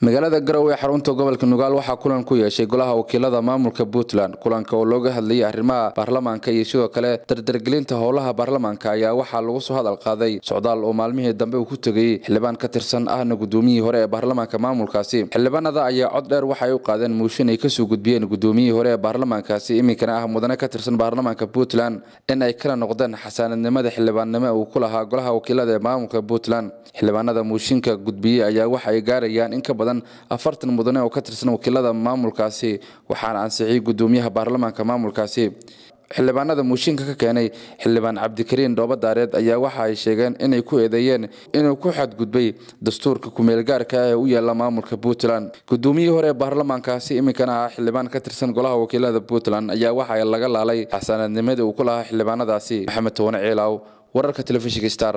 magaalada garowe xarunta gobolka nugaal waxaa kulan ku yeeshay golaha wakiilada maamulka puntland kulanka oo looga hadlayay arrimaha baarlamaanka iyo sidoo kale dardargelinta howlaha baarlamaanka ayaa waxaa lagu soo hadal qaaday socdaal oo maalmihii dambe uu ku tegay xildhibaan ka tirsan ahna gudoomiyihii hore ee baarlamaanka maamulkaasi xildhibaanada ayaa cod dheer waxay u qaadeen mooshin ay kasoo gudbiyeen gudoomiyihii hore ee baarlamaankaasi iminkana ah mudane ka tirsan baarlamaanka puntland in ay kala noqdeen xasaanadnimada xildhibaannimo uu ku lahaa golaha wakiilada ee maamulka puntland xildhibaanada mooshinka gudbiyey ayaa waxaay gaarayaan in ka badan badan afartan mudane oo ka tirsan wakiilada maamulkaasi waxaana ansixiyey gudoomiyaha baarlamaanka maamulkaasi xildhibaanada muushiinka ka keenay xildhibaan cabdikariin dhooba daareed ayaa waxa ay sheegeen inay ku eedeeyeen inuu ku xadgudbay dastuurka kumeelgaarka ah ee u yaala maamulka puntland gudoomiyihii hore ee baarlamaankaasi iminkana ah xildhibaan ka tirsan golaha wakiilada puntland ayaa waxa laga laalay xasaanaadnimadii uu ku lahaa xildhibaanadaasi maxamed towane ciilaaw wararka telefishinka star